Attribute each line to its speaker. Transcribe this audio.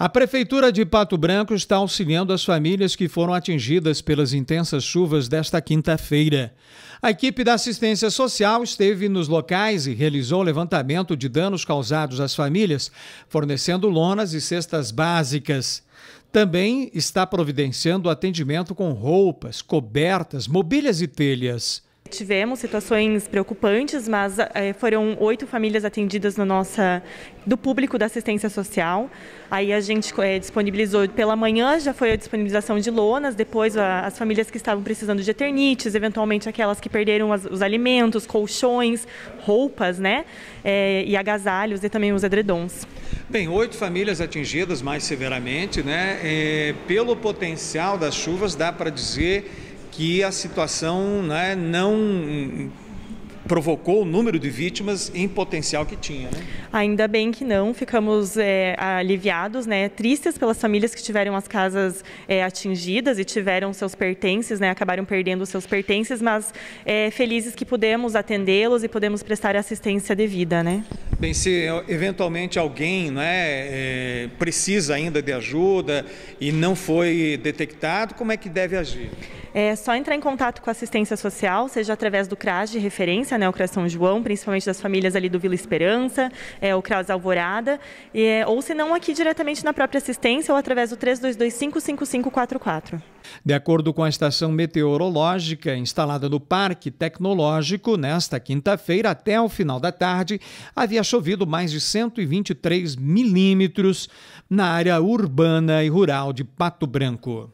Speaker 1: A Prefeitura de Pato Branco está auxiliando as famílias que foram atingidas pelas intensas chuvas desta quinta-feira. A equipe da assistência social esteve nos locais e realizou levantamento de danos causados às famílias, fornecendo lonas e cestas básicas. Também está providenciando atendimento com roupas, cobertas, mobílias e telhas.
Speaker 2: Tivemos situações preocupantes, mas eh, foram oito famílias atendidas no nossa, do público da assistência social. Aí a gente eh, disponibilizou pela manhã, já foi a disponibilização de lonas, depois a, as famílias que estavam precisando de eternites, eventualmente aquelas que perderam as, os alimentos, colchões, roupas, né? Eh, e agasalhos e também os edredons.
Speaker 1: Bem, oito famílias atingidas mais severamente, né? pelo potencial das chuvas, dá para dizer que a situação né, não provocou o número de vítimas em potencial que tinha. Né?
Speaker 2: Ainda bem que não, ficamos é, aliviados, né? tristes pelas famílias que tiveram as casas é, atingidas e tiveram seus pertences, né? acabaram perdendo seus pertences, mas é, felizes que pudemos atendê-los e podemos prestar a assistência devida. Né?
Speaker 1: bem se eventualmente alguém né, é, precisa ainda de ajuda e não foi detectado, como é que deve agir?
Speaker 2: É só entrar em contato com a assistência social, seja através do CRAS de referência, né, o CRAS São João, principalmente das famílias ali do Vila Esperança, é, o CRAS Alvorada, é, ou se não aqui diretamente na própria assistência ou através do 3225 5544.
Speaker 1: De acordo com a estação meteorológica instalada no Parque Tecnológico, nesta quinta-feira até o final da tarde, havia chovido mais de 123 milímetros na área urbana e rural de Pato Branco.